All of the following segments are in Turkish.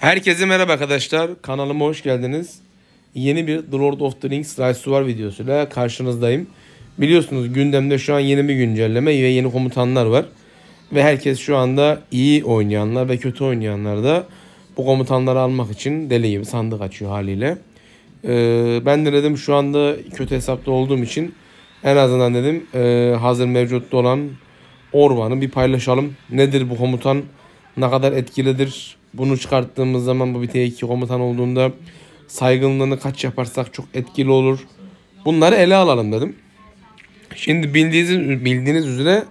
Herkese merhaba arkadaşlar. Kanalıma hoş geldiniz. Yeni bir The Lord of the Rings Rise of War videosuyla karşınızdayım. Biliyorsunuz gündemde şu an yeni bir güncelleme ve yeni komutanlar var. Ve herkes şu anda iyi oynayanlar ve kötü oynayanlar da bu komutanları almak için deli gibi sandık açıyor haliyle. Ee, ben de dedim şu anda kötü hesapta olduğum için en azından dedim e, hazır mevcutta olan Orvan'ı bir paylaşalım. Nedir bu komutan? Ne kadar etkilidir? Bunu çıkarttığımız zaman bu bir T2 komutan olduğunda saygınlığını kaç yaparsak çok etkili olur. Bunları ele alalım dedim. Şimdi bildiğiniz, bildiğiniz üzere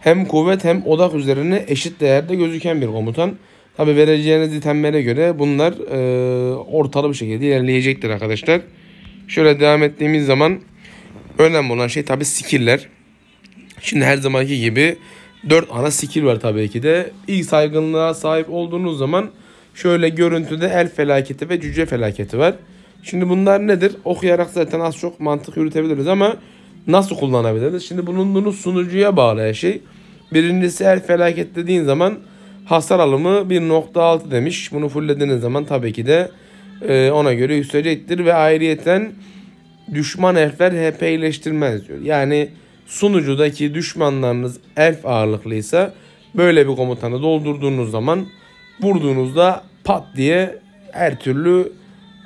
hem kuvvet hem odak üzerine eşit değerde gözüken bir komutan. Tabi vereceğiniz itemlere göre bunlar e, ortalı bir şekilde ilerleyecektir arkadaşlar. Şöyle devam ettiğimiz zaman önemli olan şey tabi skiller. Şimdi her zamanki gibi 4 ana skill var tabii ki de. İlk saygınlığa sahip olduğunuz zaman şöyle görüntüde el felaketi ve cüce felaketi var. Şimdi bunlar nedir? Okuyarak zaten az çok mantık yürütebiliriz ama nasıl kullanabiliriz? Şimdi bulunduğunuz sunucuya bağlı her şey. Birincisi el felaket dediğin zaman hasar alımı 1.6 demiş. Bunu fullediğiniz zaman tabii ki de e, ona göre yükselecektir ve ayrıyeten düşman elfler HP iyileştirmez diyor. Yani sunucudaki düşmanlarınız elf ağırlıklıysa böyle bir komutanı doldurduğunuz zaman vurduğunuzda pat diye her türlü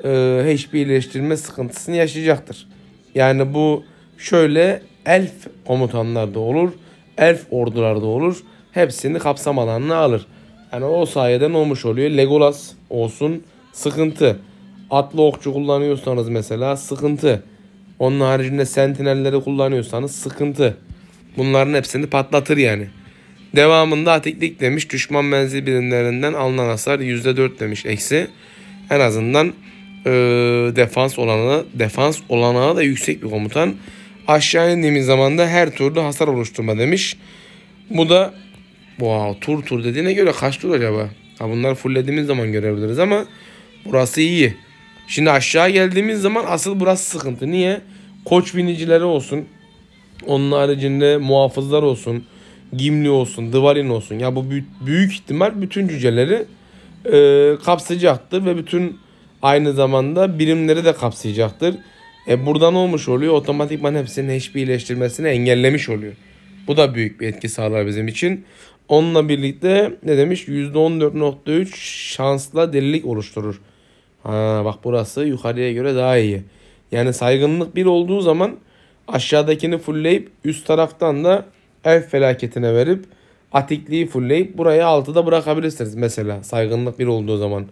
e, HP sıkıntısını yaşayacaktır. Yani bu şöyle elf komutanlarda olur, elf ordularda olur. Hepsini kapsam alanına alır. Yani o sayede ne olmuş oluyor? Legolas olsun sıkıntı. Atlı okçu kullanıyorsanız mesela sıkıntı. Onun haricinde sentinelleri kullanıyorsanız sıkıntı. Bunların hepsini patlatır yani. Devamında atiklik demiş. Düşman menzil birimlerinden alınan hasar %4 demiş eksi. En azından e, defans olanağı, defans olanağı da yüksek bir komutan. Aşağı indiğimiz zaman da her turda hasar oluşturma demiş. Bu da wow, tur tur dediğine göre kaç tur acaba? Ha, bunları fullediğimiz zaman görebiliriz ama burası iyi. Şimdi aşağı geldiğimiz zaman asıl burası sıkıntı. Niye? Koç binicileri olsun. Onun haricinde muhafızlar olsun. Gimli olsun, Dvalin olsun. Ya bu büyük, büyük ihtimal bütün cüceleri e, kapsayacaktır ve bütün aynı zamanda birimleri de kapsayacaktır. E buradan olmuş oluyor? Otomatikman hepsinin HP iyileştirmesini engellemiş oluyor. Bu da büyük bir etki sağlar bizim için. Onunla birlikte ne demiş? %14.3 şansla delilik oluşturur. Ha, bak burası yukarıya göre daha iyi. Yani saygınlık 1 olduğu zaman aşağıdakini fullleyip üst taraftan da ev felaketine verip atikliği fullleyip burayı 6'da bırakabilirsiniz mesela saygınlık 1 olduğu zaman.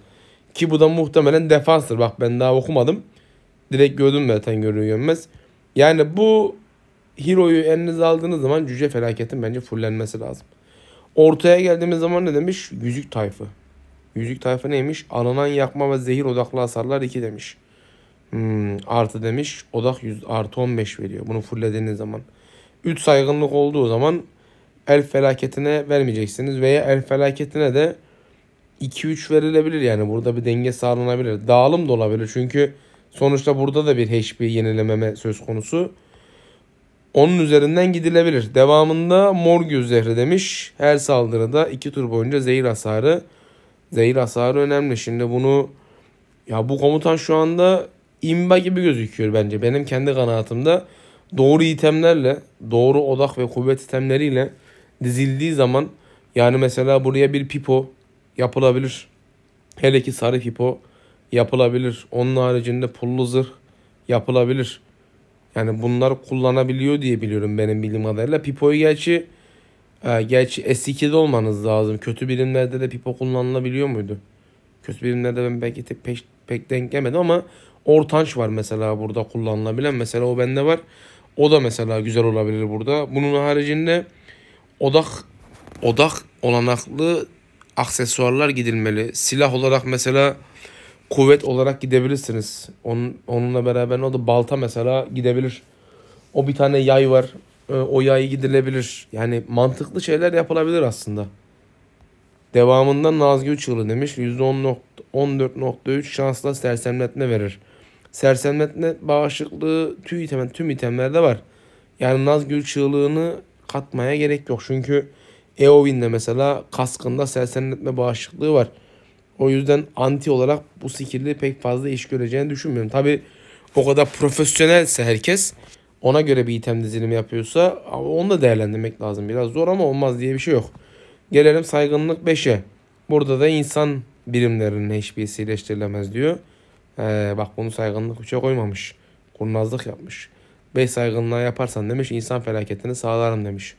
Ki bu da muhtemelen defanstır. Bak ben daha okumadım. Direkt gördüm zaten görüyor görmez. Yani bu Hero'yu elinize aldığınız zaman cüce felaketin bence fullenmesi lazım. Ortaya geldiğimiz zaman ne demiş? Yüzük tayfı. Yüzük tayfa neymiş? Alınan yakma ve zehir odaklı hasarlar 2 demiş. Hmm, artı demiş. Odak 100 artı 15 veriyor. Bunu fullediğiniz zaman. 3 saygınlık olduğu zaman el felaketine vermeyeceksiniz. Veya el felaketine de 2-3 verilebilir yani. Burada bir denge sağlanabilir. Dağılım da olabilir. Çünkü sonuçta burada da bir HP yenilememe söz konusu. Onun üzerinden gidilebilir. Devamında mor göz zehri demiş. Her saldırıda 2 tur boyunca zehir hasarı Zehir hasarı önemli. Şimdi bunu ya bu komutan şu anda imba gibi gözüküyor bence. Benim kendi kanaatimde doğru itemlerle, doğru odak ve kuvvet itemleriyle dizildiği zaman yani mesela buraya bir pipo yapılabilir. Hele ki sarı pipo yapılabilir. Onun haricinde pullu zırh yapılabilir. Yani bunlar kullanabiliyor diye biliyorum benim bildiğim kadarıyla. Pipo'yu gerçi ee, gerçi S2'de olmanız lazım. Kötü birimlerde de pipo kullanılabiliyor muydu? Kötü birimlerde ben belki tek, peş, pek denk gelmedim ama ortanç var mesela burada kullanılabilen. Mesela o bende var. O da mesela güzel olabilir burada. Bunun haricinde odak odak olanaklı aksesuarlar gidilmeli. Silah olarak mesela kuvvet olarak gidebilirsiniz. Onun, onunla beraber ne oldu? balta mesela gidebilir. O bir tane yay var. E, o yayı gidilebilir. Yani mantıklı şeyler yapılabilir aslında. Devamında Nazgül Çığlı demiş %14.3 şansla sersemletme verir. Sersemletme bağışıklığı tüm, item, tüm itemlerde var. Yani Nazgül Çığlığı'nı katmaya gerek yok. Çünkü Eowyn'de mesela kaskında sersemletme bağışıklığı var. O yüzden anti olarak bu skill'i pek fazla iş göreceğini düşünmüyorum. Tabi o kadar profesyonelse herkes ona göre bir item dizilimi yapıyorsa onu da değerlendirmek lazım. Biraz zor ama olmaz diye bir şey yok. Gelelim saygınlık 5'e. Burada da insan birimlerinin HP'si iyileştirilemez diyor. Ee, bak bunu saygınlık 3'e koymamış. Kurnazlık yapmış. 5 saygınlığa yaparsan demiş insan felaketini sağlarım demiş.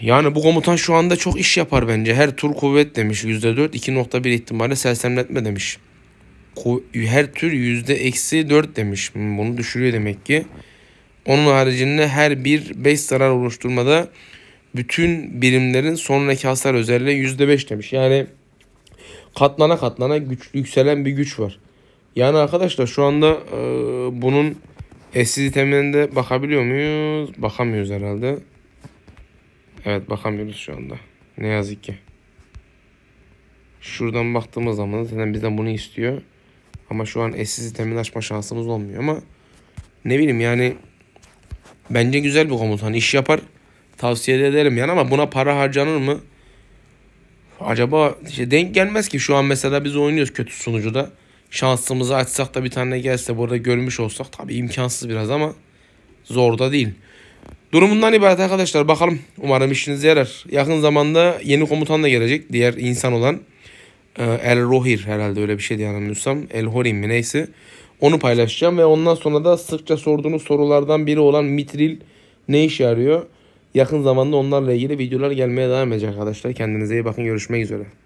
Yani bu komutan şu anda çok iş yapar bence. Her tur kuvvet demiş %4 2.1 ihtimalle sersemletme demiş her tür yüzde eksi 4 demiş. Bunu düşürüyor demek ki. Onun haricinde her bir 5 zarar oluşturmada bütün birimlerin sonraki hasar özelliği yüzde 5 demiş. Yani katlana katlana güç, yükselen bir güç var. Yani arkadaşlar şu anda e, bunun eşsizlik temelinde bakabiliyor muyuz? Bakamıyoruz herhalde. Evet bakamıyoruz şu anda. Ne yazık ki. Şuradan baktığımız zaman zaten bizden bunu istiyor. Ama şu an eşsiz itemini açma şansımız olmuyor ama ne bileyim yani bence güzel bir komutan. Hani iş yapar tavsiye ederim yani ama buna para harcanır mı? Acaba işte denk gelmez ki şu an mesela biz oynuyoruz kötü sunucuda. Şansımızı açsak da bir tane gelse burada görmüş olsak tabii imkansız biraz ama zor da değil. Durumundan ibaret arkadaşlar bakalım. Umarım işinize yarar. Yakın zamanda yeni komutan da gelecek. Diğer insan olan ee, El Rohir herhalde öyle bir şey diye anlıyorsam. El Horim mi neyse. Onu paylaşacağım ve ondan sonra da sıkça sorduğunuz sorulardan biri olan mitril ne işe yarıyor? Yakın zamanda onlarla ilgili videolar gelmeye devam edecek arkadaşlar. Kendinize iyi bakın. Görüşmek üzere.